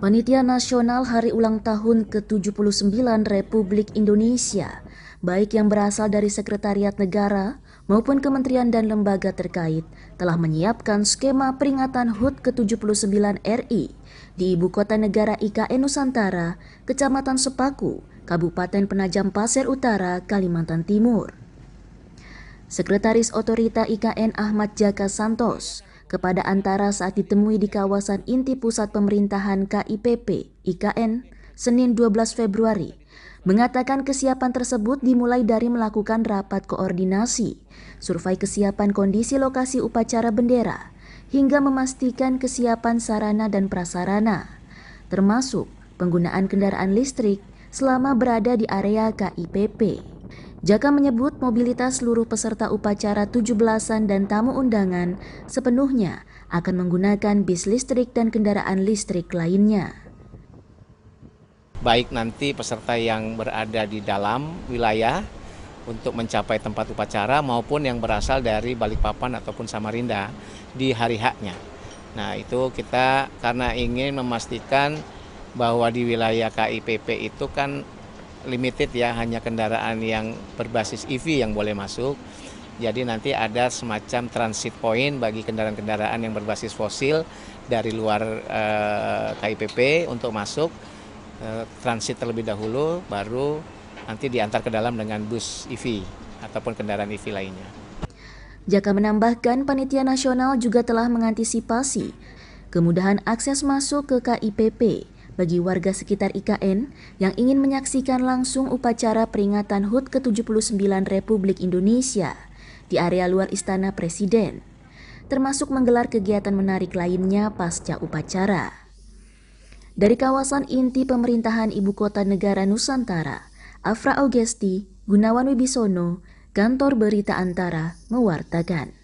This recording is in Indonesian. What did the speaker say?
Panitia Nasional Hari Ulang Tahun ke-79 Republik Indonesia, baik yang berasal dari Sekretariat Negara maupun kementerian dan lembaga terkait, telah menyiapkan skema peringatan HUT ke-79 RI di Ibu Kota Negara IKN Nusantara, Kecamatan Sepaku, Kabupaten Penajam Pasir Utara, Kalimantan Timur. Sekretaris Otorita IKN Ahmad Jaka Santos kepada Antara saat ditemui di kawasan inti pusat pemerintahan KIPP, IKN, Senin 12 Februari, mengatakan kesiapan tersebut dimulai dari melakukan rapat koordinasi, survei kesiapan kondisi lokasi upacara bendera, hingga memastikan kesiapan sarana dan prasarana, termasuk penggunaan kendaraan listrik selama berada di area KIPP. Jaka menyebut mobilitas seluruh peserta upacara 17-an dan tamu undangan sepenuhnya akan menggunakan bis listrik dan kendaraan listrik lainnya. Baik nanti peserta yang berada di dalam wilayah untuk mencapai tempat upacara maupun yang berasal dari Balikpapan ataupun Samarinda di hari haknya. Nah itu kita karena ingin memastikan bahwa di wilayah KIPP itu kan limited ya, hanya kendaraan yang berbasis EV yang boleh masuk. Jadi nanti ada semacam transit point bagi kendaraan-kendaraan yang berbasis fosil dari luar eh, KIPP untuk masuk eh, transit terlebih dahulu, baru nanti diantar ke dalam dengan bus EV ataupun kendaraan EV lainnya. Jaka menambahkan panitia nasional juga telah mengantisipasi kemudahan akses masuk ke KIPP bagi warga sekitar IKN yang ingin menyaksikan langsung upacara peringatan HUT ke-79 Republik Indonesia di area luar Istana Presiden, termasuk menggelar kegiatan menarik lainnya pasca upacara. Dari kawasan inti pemerintahan Ibu Kota Negara Nusantara, Afra Augesti, Gunawan Wibisono, Kantor Berita Antara, mewartakan.